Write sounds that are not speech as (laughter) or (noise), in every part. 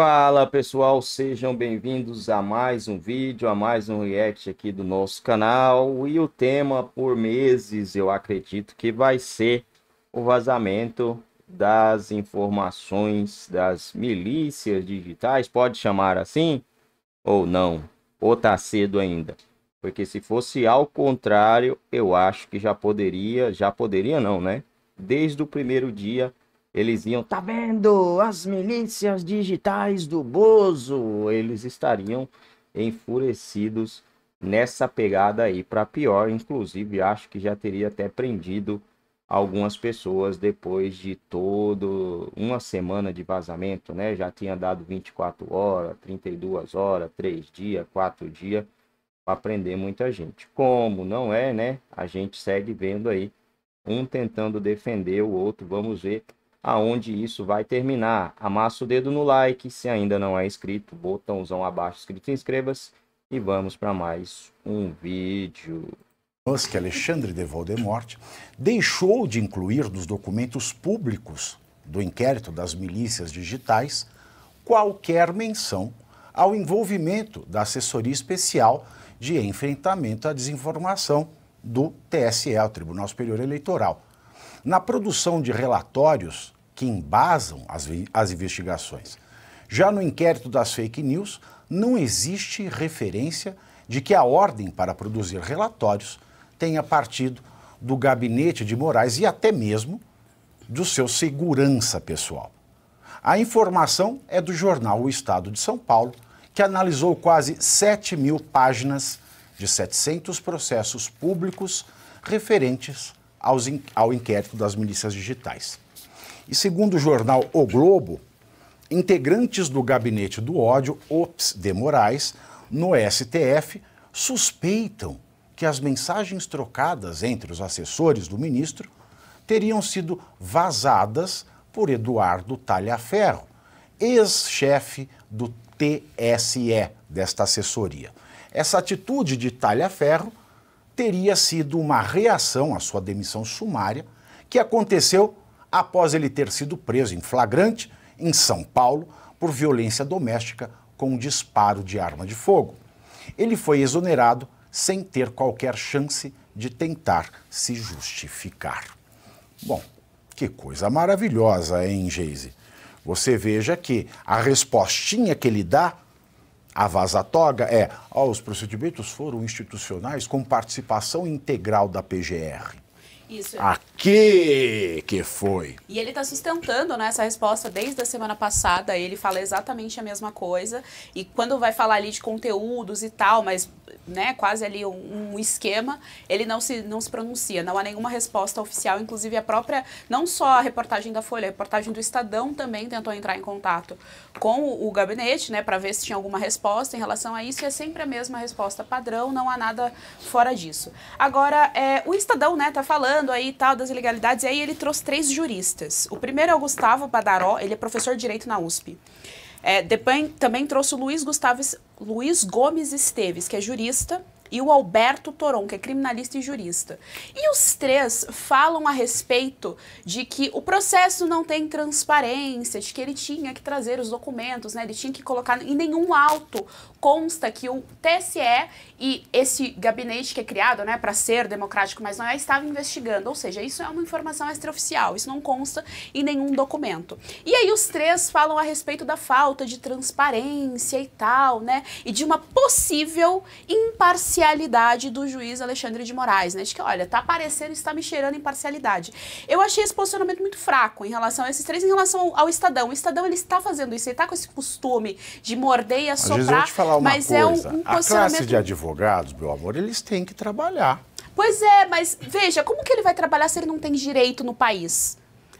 Fala pessoal, sejam bem-vindos a mais um vídeo, a mais um react aqui do nosso canal. E o tema por meses eu acredito que vai ser o vazamento das informações das milícias digitais, pode chamar assim ou não, ou tá cedo ainda. Porque se fosse ao contrário, eu acho que já poderia, já poderia não, né? Desde o primeiro dia eles iam, tá vendo as milícias digitais do Bozo? Eles estariam enfurecidos nessa pegada aí para pior, inclusive acho que já teria até prendido algumas pessoas depois de todo uma semana de vazamento, né? Já tinha dado 24 horas, 32 horas, 3 dias, 4 dias para prender muita gente. Como não é, né? A gente segue vendo aí um tentando defender o outro, vamos ver aonde isso vai terminar. Amassa o dedo no like, se ainda não é inscrito, botãozão abaixo escrito inscreva-se e vamos para mais um vídeo. Que Alexandre de Voldemort deixou de incluir nos documentos públicos do inquérito das milícias digitais qualquer menção ao envolvimento da assessoria especial de enfrentamento à desinformação do TSE, o Tribunal Superior Eleitoral na produção de relatórios que embasam as, as investigações. Já no inquérito das fake news, não existe referência de que a ordem para produzir relatórios tenha partido do gabinete de Moraes e até mesmo do seu segurança pessoal. A informação é do jornal O Estado de São Paulo, que analisou quase 7 mil páginas de 700 processos públicos referentes in, ao inquérito das milícias digitais. E segundo o jornal O Globo, integrantes do gabinete do ódio, Ops de Moraes, no STF, suspeitam que as mensagens trocadas entre os assessores do ministro teriam sido vazadas por Eduardo Talhaferro, ex-chefe do TSE desta assessoria. Essa atitude de Talhaferro teria sido uma reação à sua demissão sumária, que aconteceu após ele ter sido preso em flagrante em São Paulo por violência doméstica com um disparo de arma de fogo. Ele foi exonerado sem ter qualquer chance de tentar se justificar. Bom, que coisa maravilhosa, hein, Geise? Você veja que a respostinha que ele dá a vaza-toga é, ó, os procedimentos foram institucionais com participação integral da PGR. Isso. Aqui que foi. E ele está sustentando né, essa resposta desde a semana passada. Ele fala exatamente a mesma coisa. E quando vai falar ali de conteúdos e tal, mas né, quase ali um, um esquema, ele não se, não se pronuncia. Não há nenhuma resposta oficial. Inclusive, a própria, não só a reportagem da Folha, a reportagem do Estadão também tentou entrar em contato com o, o gabinete né, para ver se tinha alguma resposta em relação a isso. E é sempre a mesma resposta padrão. Não há nada fora disso. Agora, é, o Estadão está né, tá falando falando aí tal das ilegalidades, e aí ele trouxe três juristas. O primeiro é o Gustavo Badaró, ele é professor de direito na USP. É, depois, também trouxe o Luiz, Gustavo, Luiz Gomes Esteves, que é jurista, e o Alberto Toron, que é criminalista e jurista. E os três falam a respeito de que o processo não tem transparência, de que ele tinha que trazer os documentos, né? Ele tinha que colocar em nenhum auto consta que o TSE e esse gabinete que é criado, né, para ser democrático, mas não é, estava investigando, ou seja, isso é uma informação extraoficial, isso não consta em nenhum documento. E aí os três falam a respeito da falta de transparência e tal, né? E de uma possível imparcialidade imparcialidade do juiz Alexandre de Moraes, né? De que, olha, tá aparecendo, está me cheirando imparcialidade. Eu achei esse posicionamento muito fraco em relação a esses três, em relação ao, Estadão. O Estadão, ele está fazendo isso, ele está com esse costume de morder e assoprar, Às falar uma mas coisa. é um, um a posicionamento... A classe de advogados, meu amor, eles têm que trabalhar. Pois é, mas veja, como que ele vai trabalhar se ele não tem direito no país?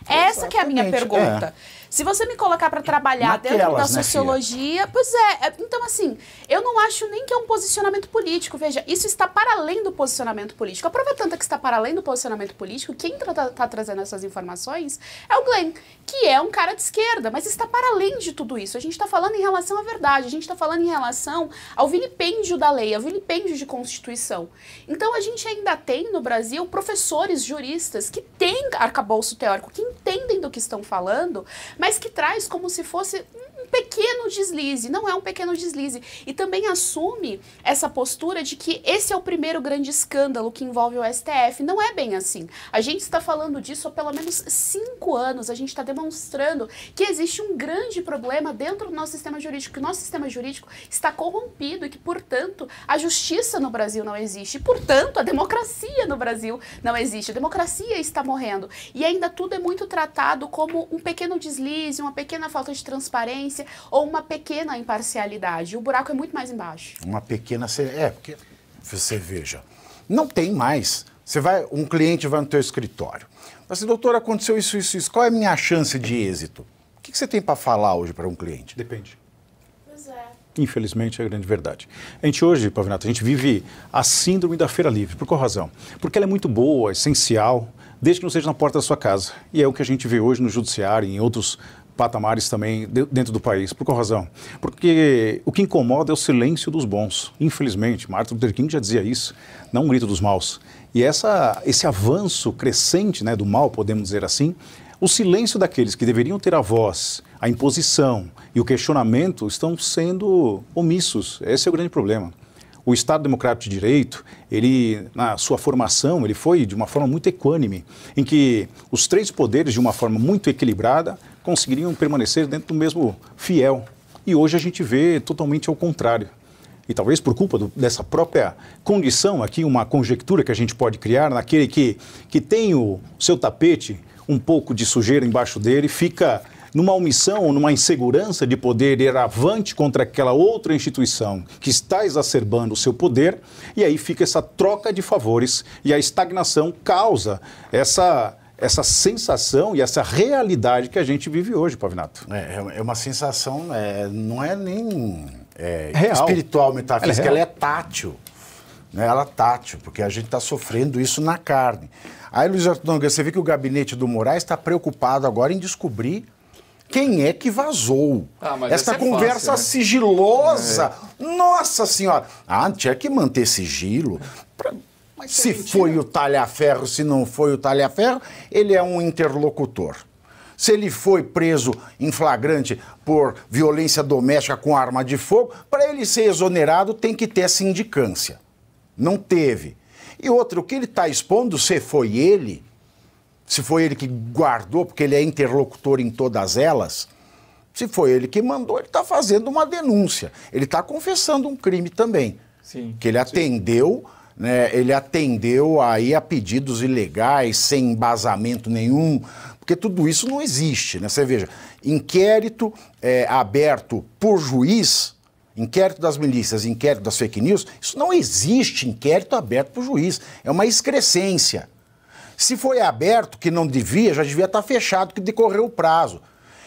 Essa que é a minha pergunta. É. Se você me colocar para trabalhar Naquelas, dentro da né, sociologia, né, pois é, é, então assim, eu não acho nem que é um posicionamento político. Veja, isso está para além do posicionamento político. Aproveitando é que está para além do posicionamento político, quem está tá trazendo essas informações é o Glenn, que é um cara de esquerda, mas está para além de tudo isso. A gente está falando em relação à verdade, a gente está falando em relação ao vilipêndio da lei, ao vilipêndio de Constituição. Então a gente ainda tem no Brasil professores juristas que têm arcabouço teórico, que entendem do que estão falando, mas que traz como se fosse pequeno deslize, não é um pequeno deslize. E também assume essa postura de que esse é o primeiro grande escândalo que envolve o STF. Não é bem assim. A gente está falando disso há pelo menos cinco anos, a gente está demonstrando que existe um grande problema dentro do nosso sistema jurídico, que o nosso sistema jurídico está corrompido e que, portanto, a justiça no Brasil não existe. E, portanto, a democracia no Brasil não existe. A democracia está morrendo. E ainda tudo é muito tratado como um pequeno deslize, uma pequena falta de transparência incompetência ou uma pequena imparcialidade. O buraco é muito mais embaixo. Uma pequena. É, porque você veja, não tem mais. Você vai, um cliente vai no teu escritório. Mas, assim, doutor, aconteceu isso, isso, isso. Qual é a minha chance de êxito? O que você tem para falar hoje para um cliente? Depende. Pois é. Infelizmente, é a grande verdade. A gente hoje, Pavinato, a gente vive a síndrome da feira livre. Por qual razão? Porque ela é muito boa, essencial, desde que não seja na porta da sua casa. E é o que a gente vê hoje no judiciário e em outros patamares também dentro do país. Por qual razão? Porque o que incomoda é o silêncio dos bons. Infelizmente, Martin Luther King já dizia isso, não o grito dos maus. E essa, esse avanço crescente né, do mal, podemos dizer assim, o silêncio daqueles que deveriam ter a voz, a imposição e o questionamento estão sendo omissos. Esse é o grande problema. O Estado Democrático de Direito, ele na sua formação, ele foi de uma forma muito equânime, em que os três poderes de uma forma muito equilibrada conseguiriam permanecer dentro do mesmo fiel. E hoje a gente vê totalmente ao contrário. E talvez por culpa do, dessa própria condição aqui, uma conjectura que a gente pode criar naquele que, que tem o seu tapete, um pouco de sujeira embaixo dele, fica numa omissão numa insegurança de poder ir avante contra aquela outra instituição que está exacerbando o seu poder, e aí fica essa troca de favores e a estagnação causa essa essa sensação e essa realidade que a gente vive hoje, Pavinato. É, é, é uma sensação, é, não é nem é, espiritual, metafísica, ela é, ela é tátil. Né? Ela é tátil, porque a gente está sofrendo isso na carne. Aí, Luiz Arthur você vê que o gabinete do Moraes está preocupado agora em descobrir quem é que vazou? Ah, Essa é conversa fácil, né? sigilosa. É. Nossa senhora. Ah, tinha que manter sigilo. Mas se é foi o Talhaferro, se não foi o Talhaferro, ele é um interlocutor. Se ele foi preso em flagrante por violência doméstica com arma de fogo, para ele ser exonerado tem que ter essa indicância. Não teve. E outro, o que ele está expondo, se foi ele, se foi ele que guardou, porque ele é interlocutor em todas elas, se foi ele que mandou, ele está fazendo uma denúncia. Ele está confessando um crime também. Sim, que ele atendeu sim né, ele atendeu aí a pedidos ilegais, sem embasamento nenhum, porque tudo isso não existe. Né? Você veja, inquérito é, aberto por juiz, inquérito das milícias, inquérito das fake news, isso não existe inquérito aberto por juiz, é uma excrescência. Se foi aberto, que não devia, já devia estar tá fechado, que decorreu o prazo.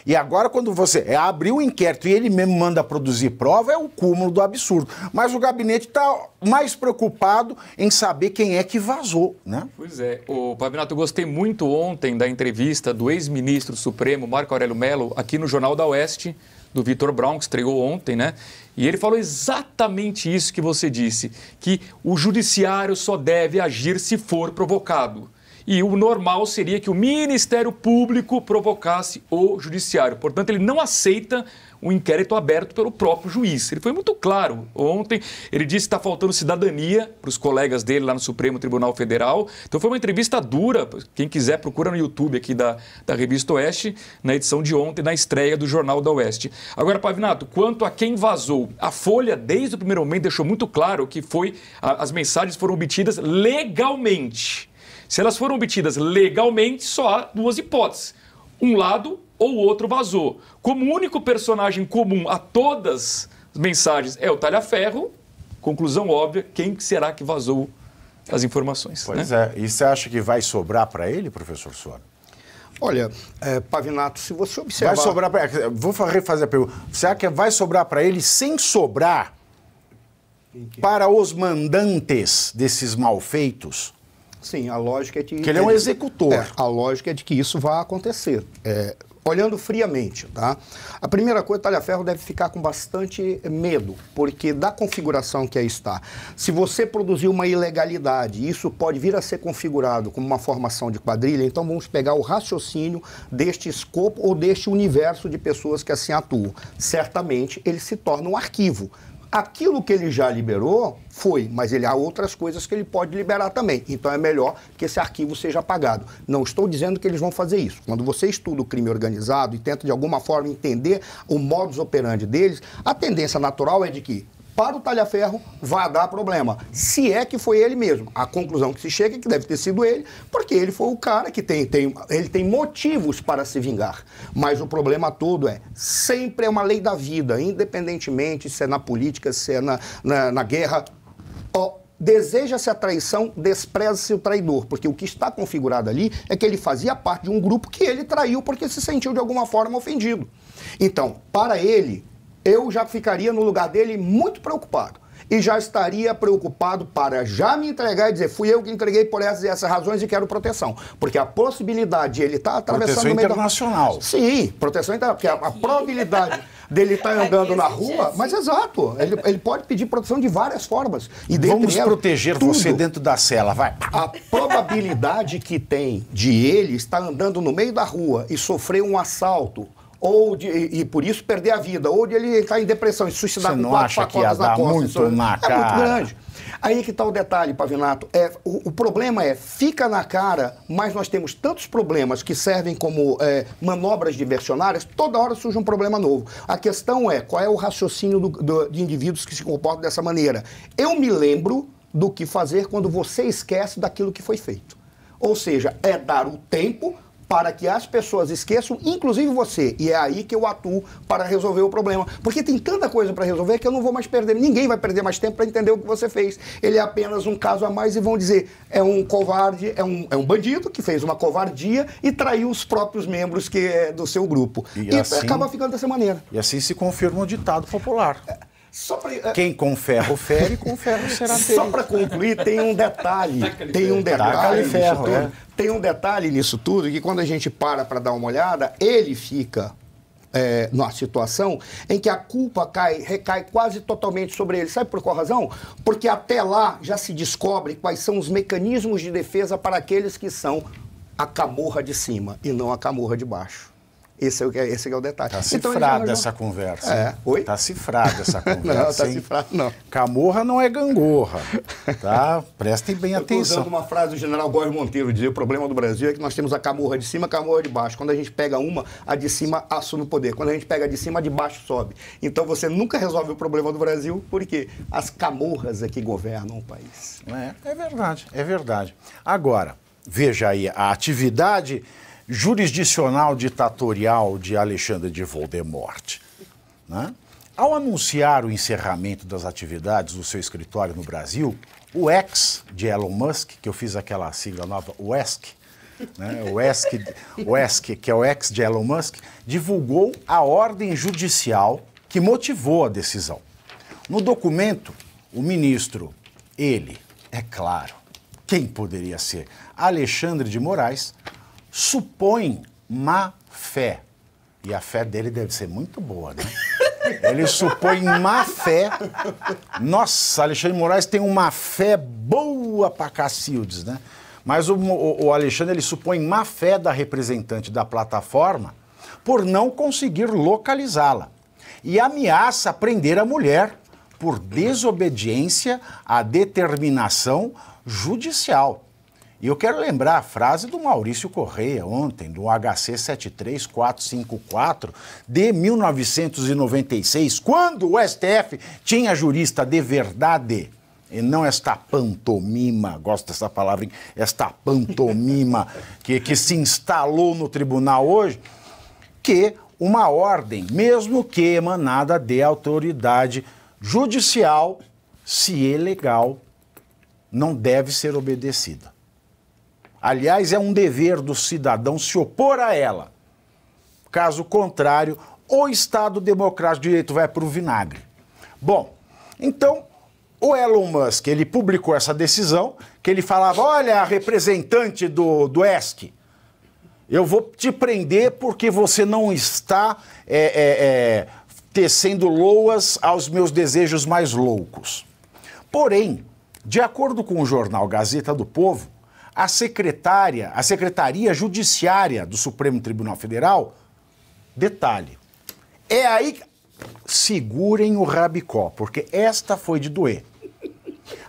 E agora, quando você é, abre o um inquérito e ele mesmo manda produzir prova, é o cúmulo do absurdo. Mas o gabinete está mais preocupado em saber quem é que vazou, né? Pois é. O Pavinato, eu gostei muito ontem da entrevista do ex-ministro Supremo, Marco Aurélio Mello, aqui no Jornal da Oeste, do Vitor Brown, que estreou ontem, né? E ele falou exatamente isso que você disse, que o judiciário só deve agir se for provocado. E o normal seria que o Ministério Público provocasse o Judiciário. Portanto, ele não aceita um inquérito aberto pelo próprio juiz. Ele foi muito claro ontem. Ele disse que está faltando cidadania para os colegas dele lá no Supremo Tribunal Federal. Então foi uma entrevista dura. Quem quiser, procura no YouTube aqui da, da Revista Oeste, na edição de ontem, na estreia do Jornal da Oeste. Agora, Pavinato, quanto a quem vazou, a Folha, desde o primeiro momento, deixou muito claro que foi a, as mensagens foram obtidas legalmente. Se elas foram obtidas legalmente, só há duas hipóteses. Um lado ou o outro vazou. Como o único personagem comum a todas as mensagens é o Talhaferro, conclusão óbvia, quem será que vazou as informações? Pois né? é. E você acha que vai sobrar para ele, professor Suárez? Olha, é, Pavinato, se você observar. Vai sobrar pra... É, vou refazer a pergunta. Será que vai sobrar para ele sem sobrar é? para os mandantes desses malfeitos? Sim, a lógica é de. Que ele é um é executor. É, a lógica é de que isso vai acontecer. É, olhando friamente, tá? A primeira coisa, Talhaferro deve ficar com bastante medo, porque da configuração que aí está, se você produzir uma ilegalidade, isso pode vir a ser configurado como uma formação de quadrilha, então vamos pegar o raciocínio deste escopo ou deste universo de pessoas que assim atuam. Certamente ele se torna um arquivo Aquilo que ele já liberou foi, mas ele há outras coisas que ele pode liberar também. Então é melhor que esse arquivo seja apagado. Não estou dizendo que eles vão fazer isso. Quando você estuda o crime organizado e tenta de alguma forma entender o modus operandi deles, a tendência natural é de que para o Talhaferro vai dar problema. Se é que foi ele mesmo. A conclusão que se chega é que deve ter sido ele, porque ele foi o cara que tem, tem, ele tem motivos para se vingar. Mas o problema todo é, sempre é uma lei da vida, independentemente se é na política, se é na, na, na guerra. Ó, deseja-se a traição, despreza-se o traidor, porque o que está configurado ali é que ele fazia parte de um grupo que ele traiu porque se sentiu de alguma forma ofendido. Então, para ele, eu já ficaria no lugar dele muito preocupado. E já estaria preocupado para já me entregar e dizer: fui eu que entreguei por essas e essas razões e quero proteção. Porque a possibilidade de ele estar tá atravessando. Proteção internacional. Da... Sim, proteção internacional. Porque a, a probabilidade. dele estar tá andando na rua, mas exato, ele, ele pode pedir proteção de várias formas. E Vamos proteger tudo, você dentro da cela, vai. A probabilidade que tem de ele estar andando no meio da rua e sofrer um assalto ou de, e por isso perder a vida, ou de ele entrar em depressão e suicidar Você com quatro pacotas na costa. Muito na é cara. muito grande. Aí é que está o detalhe, Pavinato. É, o, o, problema é, fica na cara, mas nós temos tantos problemas que servem como é, manobras diversionárias, toda hora surge um problema novo. A questão é qual é o raciocínio do, do, de indivíduos que se comportam dessa maneira. Eu me lembro do que fazer quando você esquece daquilo que foi feito. Ou seja, é dar o tempo para que as pessoas esqueçam, inclusive você. E é aí que eu atuo para resolver o problema. Porque tem tanta coisa para resolver que eu não vou mais perder, ninguém vai perder mais tempo para entender o que você fez. Ele é apenas um caso a mais e vão dizer: é um covarde, é um, é um bandido que fez uma covardia e traiu os próprios membros que é do seu grupo. E, e assim, acaba ficando dessa maneira. E assim se confirma um ditado popular. É, só pra, é, Quem com ferro fere, com ferro será (laughs) ferido. Só para concluir, tem um detalhe. tem um detalhe. Ferro, é. Tem um detalhe nisso tudo que quando a gente para para dar uma olhada, ele fica é, numa situação em que a culpa cai, recai quase totalmente sobre ele. Sabe por qual razão? Porque até lá já se descobre quais são os mecanismos de defesa para aqueles que são a camorra de cima e não a camorra de baixo. Esse é, é, esse é, é o detalhe. Está então, cifrada essa conversa. É. Oi? Está cifrada essa (laughs) tá conversa. não, está cifrada, não. Camorra não é gangorra. (laughs) Tá? Prestem bem Eu atenção. Usando uma frase do general Góes Monteiro, dizer o problema do Brasil é que nós temos a camorra de cima a camorra de baixo. Quando a gente pega uma, a de cima assume o poder. Quando a gente pega a de cima, a de baixo sobe. Então você nunca resolve o problema do Brasil, porque as camorras é que governam o país. É, é verdade, é verdade. Agora, veja aí, a atividade jurisdicional ditatorial de Alexandre de Voldemort. Né? Ao anunciar o encerramento das atividades do seu escritório no Brasil, o ex de Elon Musk, que eu fiz aquela sigla nova, o ESC, né? o, ESC, o ESC, que é o ex de Elon Musk, divulgou a ordem judicial que motivou a decisão. No documento, o ministro, ele, é claro, quem poderia ser? Alexandre de Moraes supõe má fé. E a fé dele deve ser muito boa, né? (laughs) Ele supõe má fé. Nossa, Alexandre Moraes tem uma fé boa para Cacildes, né? Mas o, o, o Alexandre ele supõe má fé da representante da plataforma por não conseguir localizá-la e ameaça prender a mulher por desobediência à determinação judicial. E eu quero lembrar a frase do Maurício Correia ontem, do HC 73454 de 1996, quando o STF tinha jurista de verdade. E não esta pantomima, gosto dessa palavra, hein? esta pantomima (laughs) que, que se instalou no tribunal hoje, que uma ordem, mesmo que emanada de autoridade judicial, se é legal, não deve ser obedecida. Aliás, é um dever do cidadão se opor a ela. Caso contrário, o Estado Democrático de Direito vai para o vinagre. Bom, então o Elon Musk ele publicou essa decisão que ele falava: olha, representante do, do ESC, eu vou te prender porque você não está é, é, é, tecendo loas aos meus desejos mais loucos. Porém, de acordo com o jornal Gazeta do Povo, a secretária, a Secretaria Judiciária do Supremo Tribunal Federal, detalhe, é aí Segurem o rabicó, porque esta foi de doer.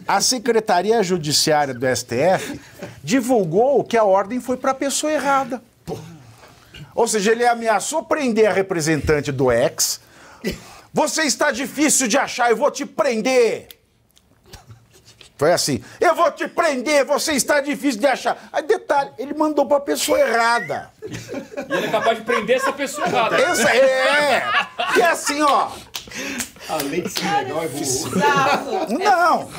A Secretaria Judiciária do STF divulgou que a ordem foi para a pessoa errada. Ou seja, ele ameaçou prender a representante do ex. Você está difícil de achar, eu vou te prender. Foi assim: eu vou te prender, você está difícil de achar. Aí, detalhe, ele mandou para a pessoa errada. E ele é capaz de prender essa pessoa errada. Essa, é. E é assim, ó. Além de ser legal, é burro. É Não.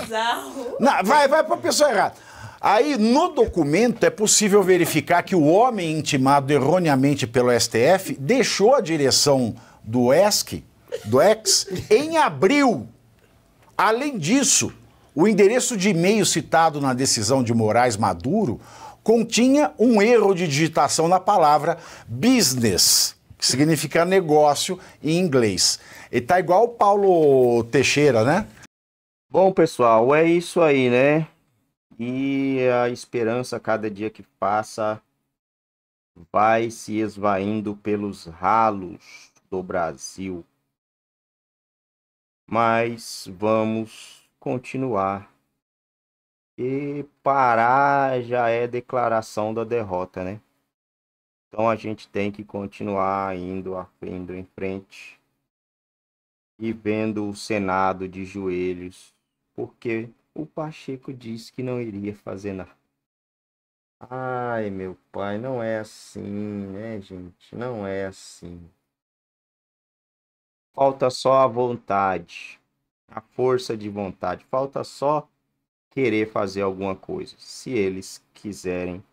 Não, vai, vai para a pessoa errada. Aí, no documento, é possível verificar que o homem intimado erroneamente pelo STF deixou a direção do ESC, do EX, em abril. Além disso, o endereço de e-mail citado na decisão de Moraes Maduro continha um erro de digitação na palavra business, que significa negócio em inglês. E tá igual o Paulo Teixeira, né? Bom, pessoal, é isso aí, né? E a esperança, cada dia que passa, vai se esvaindo pelos ralos do Brasil. Mas vamos continuar. E parar já é declaração da derrota, né? Então a gente tem que continuar indo, indo em frente e vendo o Senado de joelhos, porque o Pacheco disse que não iria fazer nada. Ai, meu pai, não é assim, né, gente? Não é assim. Falta só a vontade a força de vontade. Falta só querer fazer alguma coisa. Se eles quiserem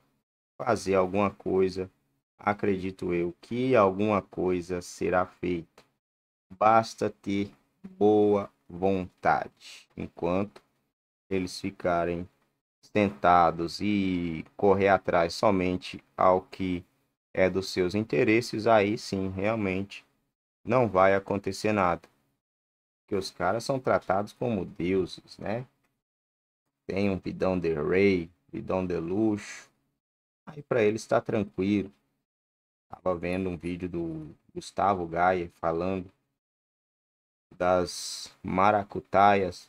fazer alguma coisa, acredito eu que alguma coisa será feita. Basta ter boa vontade. Enquanto eles ficarem sentados e correr atrás somente ao que é dos seus interesses, aí sim, realmente não vai acontecer nada que os caras são tratados como deuses, né? Tem um bidão de rei, bidão de luxo. Aí para eles está tranquilo. Tava vendo um vídeo do Gustavo Gaia falando das maracutaias.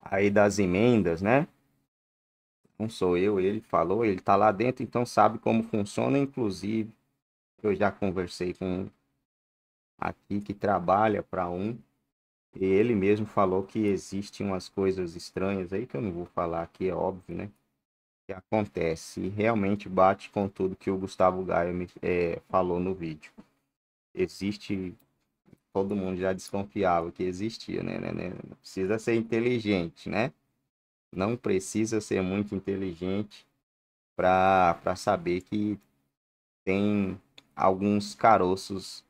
Aí das emendas, né? Não sou eu, ele falou, ele tá lá dentro, então sabe como funciona, inclusive. Eu já conversei com aqui que trabalha para um. E ele mesmo falou que existem umas coisas estranhas aí que eu não vou falar aqui, é óbvio, né? Que acontece e realmente bate com tudo que o Gustavo Gaia me, é, falou no vídeo. Existe, todo mundo já desconfiava que existia, né? né? Não né, precisa ser inteligente, né? Não precisa ser muito inteligente para saber que tem alguns caroços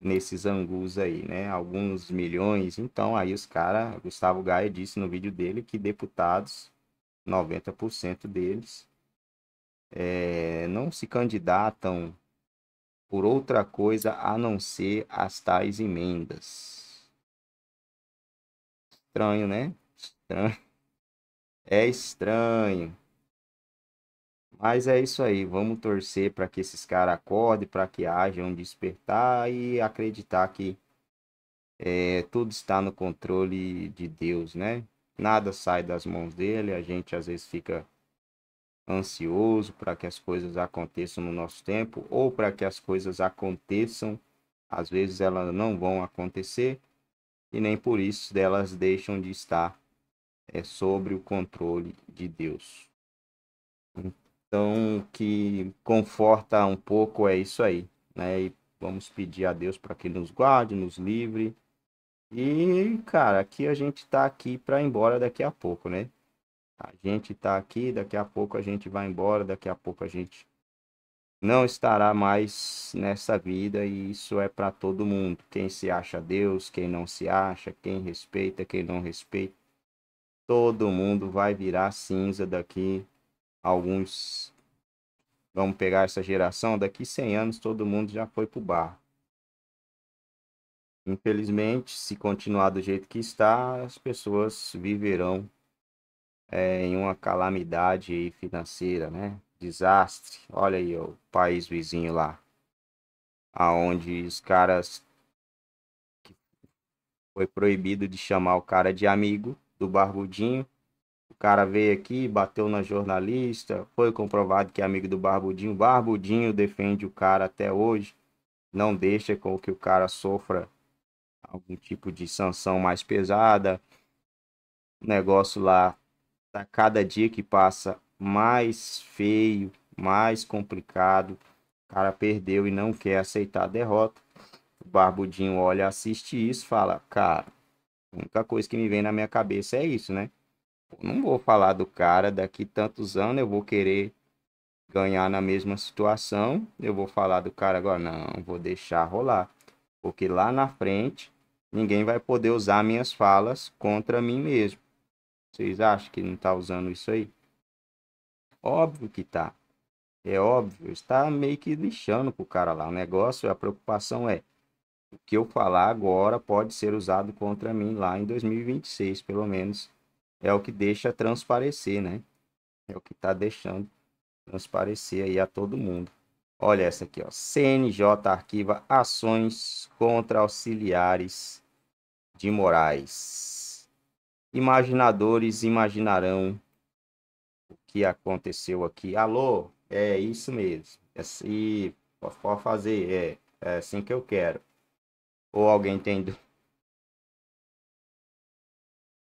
nesses angus aí, né? Alguns milhões. Então, aí os caras, Gustavo Gaia disse no vídeo dele que deputados, 90% deles, é, não se candidatam por outra coisa a não ser as tais emendas. Estranho, né? Estranho. É estranho. Mas é isso aí, vamos torcer para que esses caras acordem, para que haja um despertar e acreditar que é, tudo está no controle de Deus, né? Nada sai das mãos dele, a gente às vezes fica ansioso para que as coisas aconteçam no nosso tempo ou para que as coisas aconteçam, às vezes elas não vão acontecer e nem por isso elas deixam de estar é, sobre o controle de Deus. Então, que conforta um pouco é isso aí, né? E vamos pedir a Deus para que nos guarde, nos livre. E, cara, aqui a gente tá aqui para ir embora daqui a pouco, né? A gente tá aqui, daqui a pouco a gente vai embora, daqui a pouco a gente não estará mais nessa vida e isso é para todo mundo. Quem se acha Deus, quem não se acha, quem respeita, quem não respeita, todo mundo vai virar cinza daqui alguns vamos pegar essa geração, daqui 100 anos todo mundo já foi pro bar. Infelizmente, se continuar do jeito que está, as pessoas viverão é, em uma calamidade financeira, né? Desastre. Olha aí o país vizinho lá, aonde os caras foi proibido de chamar o cara de amigo do barbudinho o cara veio aqui, bateu na jornalista, foi comprovado que é amigo do Barbudinho. Barbudinho defende o cara até hoje, não deixa com que o cara sofra algum tipo de sanção mais pesada. O negócio lá tá cada dia que passa mais feio, mais complicado. O cara perdeu e não quer aceitar a derrota. O Barbudinho olha, assiste isso, fala: "Cara, a única coisa que me vem na minha cabeça é isso, né? não vou falar do cara daqui tantos anos, eu vou querer ganhar na mesma situação, eu vou falar do cara agora, não, vou deixar rolar. Porque lá na frente, ninguém vai poder usar minhas falas contra mim mesmo. Vocês acham que não tá usando isso aí? Óbvio que tá. É óbvio, está meio que lixando pro cara lá. O negócio, a preocupação é o que eu falar agora pode ser usado contra mim lá em 2026, pelo menos é o que deixa transparecer, né? É o que está deixando transparecer aí a todo mundo. Olha essa aqui, ó. CNJ arquiva ações contra auxiliares de Moraes. Imaginadores imaginarão o que aconteceu aqui. Alô, é isso mesmo. É assim, pode fazer, é, é assim que eu quero. Ou alguém tem dúvida?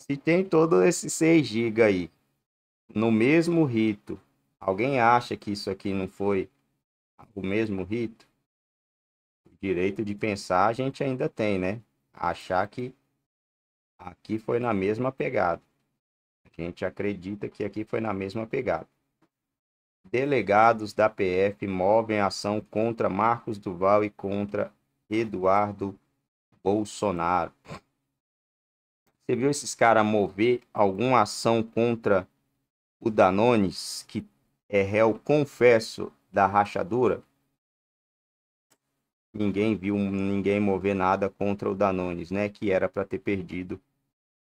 Se tem todo esse 6 GB aí no mesmo rito, alguém acha que isso aqui não foi o mesmo rito? O direito de pensar a gente ainda tem, né? Achar que aqui foi na mesma pegada. A gente acredita que aqui foi na mesma pegada. Delegados da PF movem ação contra Marcos Duval e contra Eduardo Bolsonaro. Você viu esses caras mover alguma ação contra o Danones, que é réu, confesso, da rachadura? Ninguém viu ninguém mover nada contra o Danones, né? Que era para ter perdido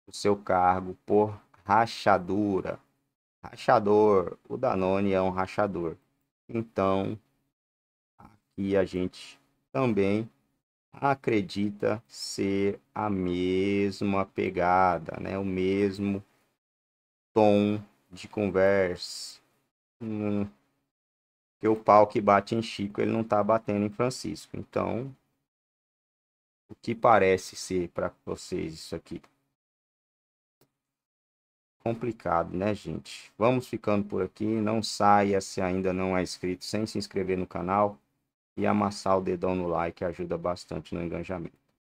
o seu cargo por rachadura. Rachador, o Danone é um rachador. Então, aqui a gente também acredita ser a mesma pegada, né? O mesmo tom de conversa. Hum, porque o pau que bate em Chico, ele não tá batendo em Francisco. Então, o que parece ser para vocês isso aqui? Complicado, né, gente? Vamos ficando por aqui. Não saia se ainda não é inscrito, sem se inscrever no canal e amassar o dedão no like ajuda bastante no engajamento.